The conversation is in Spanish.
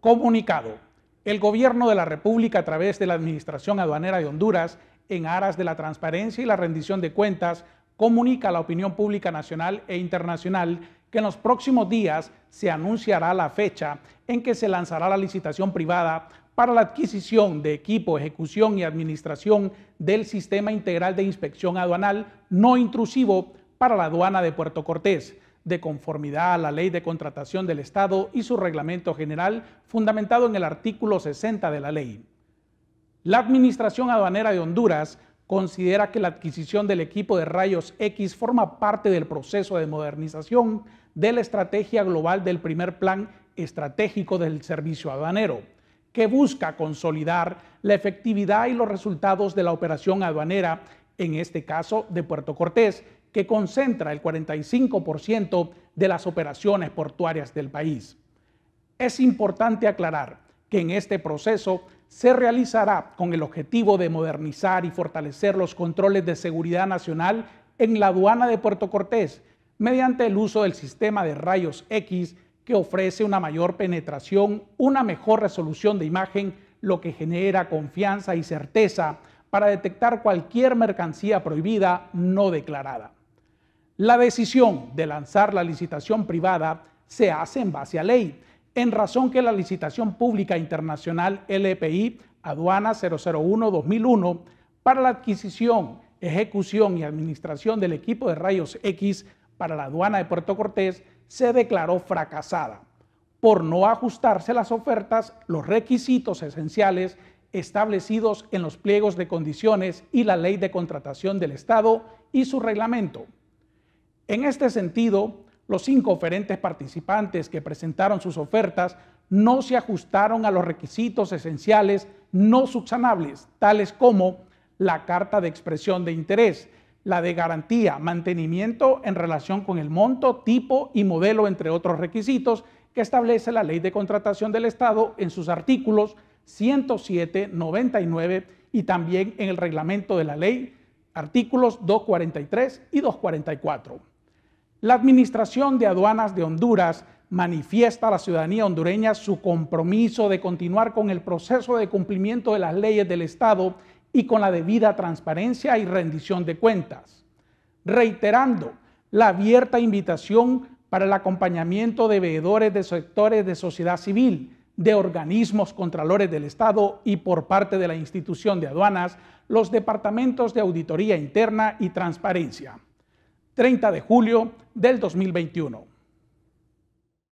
Comunicado. El gobierno de la República a través de la Administración Aduanera de Honduras, en aras de la transparencia y la rendición de cuentas, comunica a la opinión pública nacional e internacional que en los próximos días se anunciará la fecha en que se lanzará la licitación privada para la adquisición de equipo, ejecución y administración del Sistema Integral de Inspección Aduanal no intrusivo para la aduana de Puerto Cortés de conformidad a la Ley de Contratación del Estado y su reglamento general, fundamentado en el artículo 60 de la ley. La Administración Aduanera de Honduras considera que la adquisición del equipo de rayos X forma parte del proceso de modernización de la estrategia global del primer plan estratégico del servicio aduanero, que busca consolidar la efectividad y los resultados de la operación aduanera, en este caso de Puerto Cortés, que concentra el 45% de las operaciones portuarias del país. Es importante aclarar que en este proceso se realizará con el objetivo de modernizar y fortalecer los controles de seguridad nacional en la aduana de Puerto Cortés mediante el uso del sistema de rayos X que ofrece una mayor penetración, una mejor resolución de imagen, lo que genera confianza y certeza para detectar cualquier mercancía prohibida no declarada. La decisión de lanzar la licitación privada se hace en base a ley, en razón que la licitación pública internacional LPI aduana 001-2001 para la adquisición, ejecución y administración del equipo de rayos X para la aduana de Puerto Cortés se declaró fracasada por no ajustarse las ofertas, los requisitos esenciales establecidos en los pliegos de condiciones y la ley de contratación del Estado y su reglamento en este sentido, los cinco oferentes participantes que presentaron sus ofertas no se ajustaron a los requisitos esenciales no subsanables, tales como la carta de expresión de interés, la de garantía, mantenimiento en relación con el monto, tipo y modelo, entre otros requisitos que establece la Ley de Contratación del Estado en sus artículos 107, 99 y también en el reglamento de la ley, artículos 243 y 244. La Administración de Aduanas de Honduras manifiesta a la ciudadanía hondureña su compromiso de continuar con el proceso de cumplimiento de las leyes del Estado y con la debida transparencia y rendición de cuentas, reiterando la abierta invitación para el acompañamiento de veedores de sectores de sociedad civil, de organismos contralores del Estado y por parte de la institución de aduanas, los departamentos de auditoría interna y transparencia. 30 de julio del 2021.